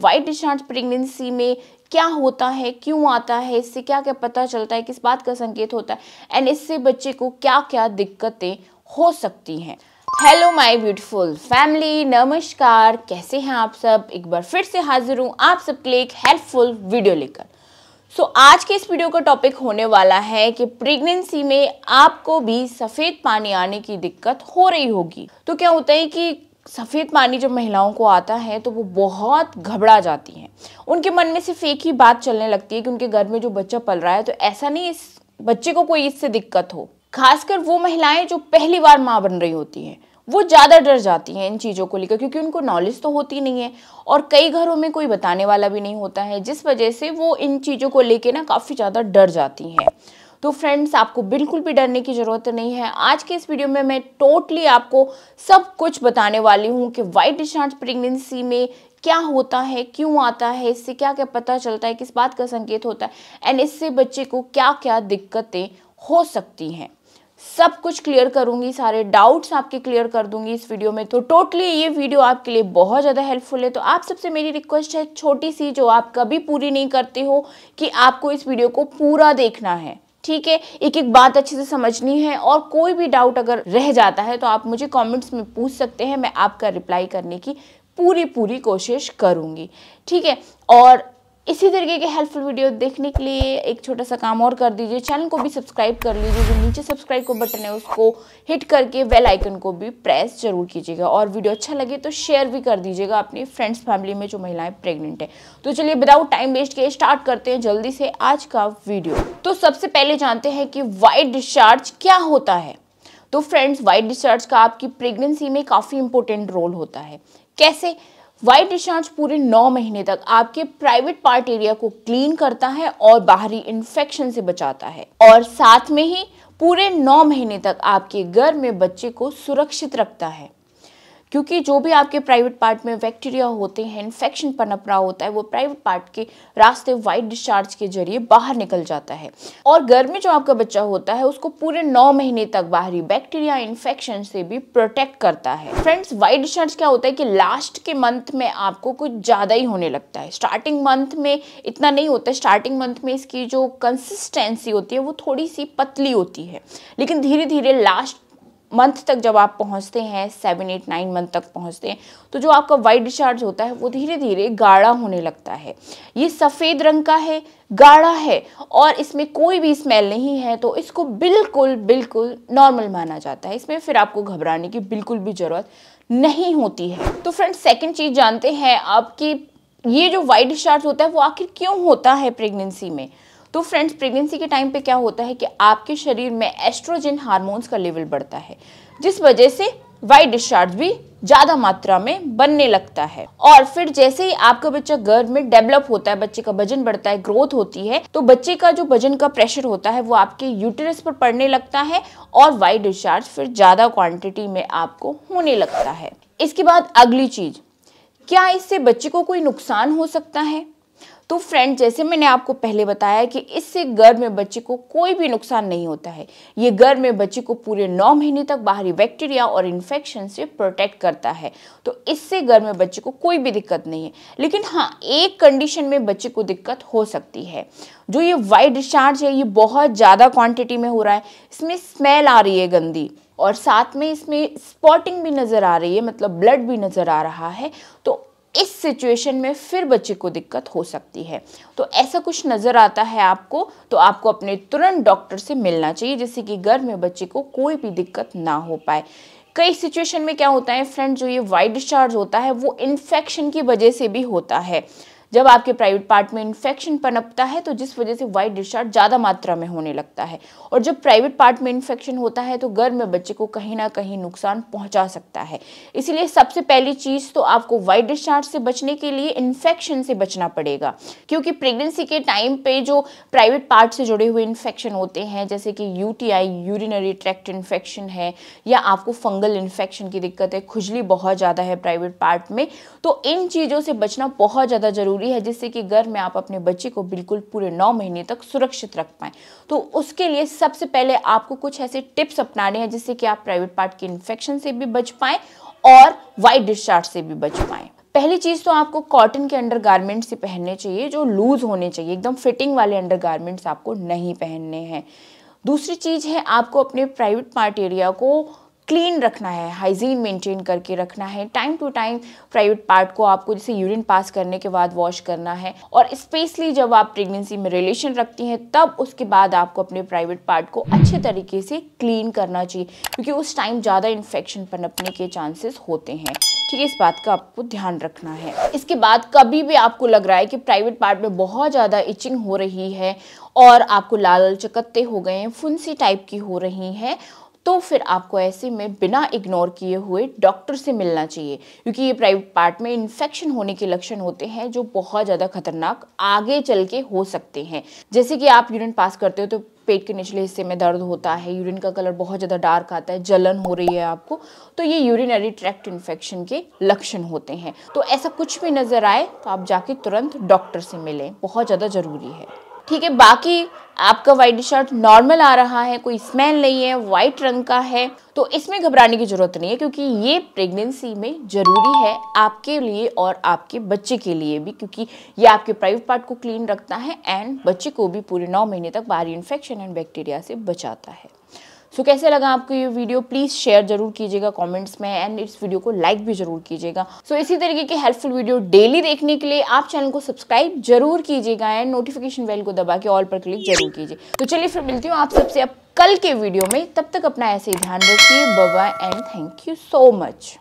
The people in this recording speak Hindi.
वाइट डिस्चार्ज प्रेगनेंसी में क्या होता है क्यों आता है इससे क्या क्या पता चलता है किस बात का संकेत होता है एंड इससे बच्चे को क्या क्या दिक्कतें हो सकती हैं हेलो माय ब्यूटीफुल फैमिली नमस्कार कैसे हैं आप सब एक बार फिर से हाजिर हूँ आप सबके लिए एक हेल्पफुल वीडियो लेकर सो so, आज के इस वीडियो का टॉपिक होने वाला है कि प्रेगनेंसी में आपको भी सफ़ेद पानी आने की दिक्कत हो रही होगी तो क्या होता है कि सफ़ेद पानी जब महिलाओं को आता है तो वो बहुत घबरा जाती हैं उनके मन में सिर्फ एक ही बात चलने लगती है कि उनके घर में जो बच्चा पल रहा है तो ऐसा नहीं इस बच्चे को कोई इससे दिक्कत हो खासकर वो महिलाएं जो पहली बार माँ बन रही होती हैं वो ज़्यादा डर जाती हैं इन चीज़ों को लेकर क्योंकि उनको नॉलेज तो होती नहीं है और कई घरों में कोई बताने वाला भी नहीं होता है जिस वजह से वो इन चीज़ों को लेकर ना काफ़ी ज़्यादा डर जाती हैं तो फ्रेंड्स आपको बिल्कुल भी डरने की ज़रूरत नहीं है आज के इस वीडियो में मैं टोटली आपको सब कुछ बताने वाली हूँ कि वाइट डिस्चार्ज प्रेगनेंसी में क्या होता है क्यों आता है इससे क्या क्या पता चलता है किस बात का संकेत होता है एंड इससे बच्चे को क्या क्या दिक्कतें हो सकती हैं सब कुछ क्लियर करूंगी सारे डाउट्स आपके क्लियर कर दूंगी इस वीडियो में तो टोटली ये वीडियो आपके लिए बहुत ज़्यादा हेल्पफुल है तो आप सबसे मेरी रिक्वेस्ट है छोटी सी जो आप कभी पूरी नहीं करते हो कि आपको इस वीडियो को पूरा देखना है ठीक है एक एक बात अच्छे से समझनी है और कोई भी डाउट अगर रह जाता है तो आप मुझे कमेंट्स में पूछ सकते हैं मैं आपका रिप्लाई करने की पूरी पूरी कोशिश करूँगी ठीक है और इसी तरीके के हेल्पफुल वीडियो देखने के लिए एक छोटा सा काम और कर दीजिए चैनल को भी सब्सक्राइब कर लीजिए जो नीचे सब्सक्राइब का बटन है उसको हिट करके बेल आइकन को भी प्रेस जरूर कीजिएगा और वीडियो अच्छा लगे तो शेयर भी कर दीजिएगा अपनी फ्रेंड्स फैमिली में जो महिलाएं प्रेग्नेंट है तो चलिए विदाउट टाइम वेस्ट किए स्टार्ट करते हैं जल्दी से आज का वीडियो तो सबसे पहले जानते हैं कि वाइट डिस्चार्ज क्या होता है तो फ्रेंड्स वाइट डिस्चार्ज का आपकी प्रेगनेंसी में काफ़ी इंपॉर्टेंट रोल होता है कैसे वाइट डिस्चार्ज पूरे नौ महीने तक आपके प्राइवेट पार्ट एरिया को क्लीन करता है और बाहरी इन्फेक्शन से बचाता है और साथ में ही पूरे नौ महीने तक आपके घर में बच्चे को सुरक्षित रखता है क्योंकि जो भी आपके प्राइवेट पार्ट में बैक्टीरिया होते हैं इन्फेक्शन पनप रहा होता है वो प्राइवेट पार्ट के रास्ते वाइट डिस्चार्ज के जरिए बाहर निकल जाता है और घर में जो आपका बच्चा होता है उसको पूरे नौ महीने तक बाहरी बैक्टीरिया इन्फेक्शन से भी प्रोटेक्ट करता है फ्रेंड्स वाइट डिस्चार्ज क्या होता है कि लास्ट के मंथ में आपको कुछ ज़्यादा ही होने लगता है स्टार्टिंग मंथ में इतना नहीं होता है स्टार्टिंग मंथ में इसकी जो कंसिस्टेंसी होती है वो थोड़ी सी पतली होती है लेकिन धीरे धीरे लास्ट मंथ तक जब आप पहुंचते हैं सेवन एट नाइन मंथ तक पहुंचते हैं तो जो आपका वाइट डिस्चार्ज होता है वो धीरे धीरे गाढ़ा होने लगता है ये सफ़ेद रंग का है गाढ़ा है और इसमें कोई भी स्मेल नहीं है तो इसको बिल्कुल बिल्कुल नॉर्मल माना जाता है इसमें फिर आपको घबराने की बिल्कुल भी ज़रूरत नहीं होती है तो फ्रेंड सेकेंड चीज़ जानते हैं आपकी ये जो वाइट डिस्चार्ज होता है वो आखिर क्यों होता है प्रेगनेंसी में तो फ्रेंड्स प्रेगनेंसी के टाइम पे क्या होता है कि आपके शरीर में एस्ट्रोजन हार्मोन्स का लेवल बढ़ता है जिस वजह से वाइट डिस्चार्ज भी ज़्यादा मात्रा में बनने लगता है और फिर जैसे ही आपका बच्चा गर्भ में डेवलप होता है बच्चे का वजन बढ़ता है ग्रोथ होती है तो बच्चे का जो वजन का प्रेशर होता है वो आपके यूटेरस पर पड़ने लगता है और वाइट डिस्चार्ज फिर ज़्यादा क्वांटिटी में आपको होने लगता है इसके बाद अगली चीज़ क्या इससे बच्चे को कोई नुकसान हो सकता है तो फ्रेंड जैसे मैंने आपको पहले बताया कि इससे गर्भ में बच्चे को कोई भी नुकसान नहीं होता है ये गर्भ में बच्चे को पूरे नौ महीने तक बाहरी बैक्टीरिया और इन्फेक्शन से प्रोटेक्ट करता है तो इससे गर्भ में बच्चे को कोई भी दिक्कत नहीं है लेकिन हाँ एक कंडीशन में बच्चे को दिक्कत हो सकती है जो ये वाइट डिस्चार्ज है ये बहुत ज़्यादा क्वान्टिटी में हो रहा है इसमें स्मेल आ रही है गंदी और साथ में इसमें स्पॉटिंग भी नज़र आ रही है मतलब ब्लड भी नज़र आ रहा है तो इस सिचुएशन में फिर बच्चे को दिक्कत हो सकती है तो ऐसा कुछ नज़र आता है आपको तो आपको अपने तुरंत डॉक्टर से मिलना चाहिए जिससे कि घर में बच्चे को कोई भी दिक्कत ना हो पाए कई सिचुएशन में क्या होता है फ्रेंड जो ये वाइट डिस्चार्ज होता है वो इन्फेक्शन की वजह से भी होता है जब आपके प्राइवेट पार्ट में इन्फेक्शन पनपता है तो जिस वजह से वाइट डिस्चार्ज ज़्यादा मात्रा में होने लगता है और जब प्राइवेट पार्ट में इन्फेक्शन होता है तो गर्भ में बच्चे को कहीं ना कहीं नुकसान पहुँचा सकता है इसीलिए सबसे पहली चीज़ तो आपको वाइट डिस्चार्ज से बचने के लिए इन्फेक्शन से बचना पड़ेगा क्योंकि प्रेगनेंसी के टाइम पे जो प्राइवेट पार्ट से जुड़े हुए इन्फेक्शन होते हैं जैसे कि यू यूरिनरी ट्रैक्ट इन्फेक्शन है या आपको फंगल इन्फेक्शन की दिक्कत है खुजली बहुत ज़्यादा है प्राइवेट पार्ट में तो इन चीज़ों से बचना बहुत ज़्यादा ज़रूरी ज़रूरी है जिससे कि घर में आप अपने बच्चे को बिल्कुल पूरे नौ महीने तक सुरक्षित रख पाएं तो उसके लिए सबसे पहले आपको कुछ ऐसे टिप्स अपनाने हैं जिससे कि आप प्राइवेट पार्ट के इन्फेक्शन से भी बच पाएं और वाइट डिस्चार्ज से भी बच पाएं पहली चीज़ तो आपको कॉटन के अंडर गारमेंट्स ही पहनने चाहिए जो लूज़ होने चाहिए एकदम फिटिंग वाले अंडर गारमेंट्स आपको नहीं पहनने हैं दूसरी चीज़ है आपको अपने प्राइवेट पार्ट एरिया को क्लीन रखना है हाइजीन मेंटेन करके रखना है time to time private part को आपको जैसे यूरिन पास करने के बाद वॉश करना है और स्पेशली जब आप प्रेगनेंसी में रिलेशन रखती हैं तब उसके बाद आपको अपने प्राइवेट पार्ट को अच्छे तरीके से क्लीन करना चाहिए क्योंकि उस टाइम ज़्यादा इन्फेक्शन पनपने के चांसेस होते हैं ठीक है इस बात का आपको ध्यान रखना है इसके बाद कभी भी आपको लग रहा है कि प्राइवेट पार्ट में बहुत ज़्यादा इचिंग हो रही है और आपको लाल चकत्ते हो गए हैं फुंसी टाइप की हो रही है तो फिर आपको ऐसे में बिना इग्नोर किए हुए डॉक्टर से मिलना चाहिए क्योंकि ये प्राइवेट पार्ट में इन्फेक्शन होने के लक्षण होते हैं जो बहुत ज़्यादा खतरनाक आगे चल के हो सकते हैं जैसे कि आप यूरिन पास करते हो तो पेट के निचले हिस्से में दर्द होता है यूरिन का कलर बहुत ज़्यादा डार्क आता है जलन हो रही है आपको तो ये यूरिनरी ट्रैक्ट इन्फेक्शन के लक्षण होते हैं तो ऐसा कुछ भी नज़र आए तो आप जाके तुरंत डॉक्टर से मिलें बहुत ज़्यादा ज़रूरी है ठीक है बाकी आपका वाइट शर्ट नॉर्मल आ रहा है कोई स्मेल नहीं है वाइट रंग का है तो इसमें घबराने की ज़रूरत नहीं है क्योंकि ये प्रेगनेंसी में ज़रूरी है आपके लिए और आपके बच्चे के लिए भी क्योंकि ये आपके प्राइवेट पार्ट को क्लीन रखता है एंड बच्चे को भी पूरे नौ महीने तक बाहरी इन्फेक्शन एंड बैक्टीरिया से बचाता है सो so, कैसे लगा आपको ये वीडियो प्लीज़ शेयर जरूर कीजिएगा कॉमेंट्स में एंड इस वीडियो को लाइक भी जरूर कीजिएगा सो so, इसी तरीके की हेल्पफुल वीडियो डेली देखने के लिए आप चैनल को सब्सक्राइब जरूर कीजिएगा एंड नोटिफिकेशन बेल को दबा के ऑल पर क्लिक जरूर कीजिए तो चलिए फिर मिलती हूँ आप सबसे अब कल के वीडियो में तब तक अपना ऐसे ही ध्यान रखिए bye and thank you so much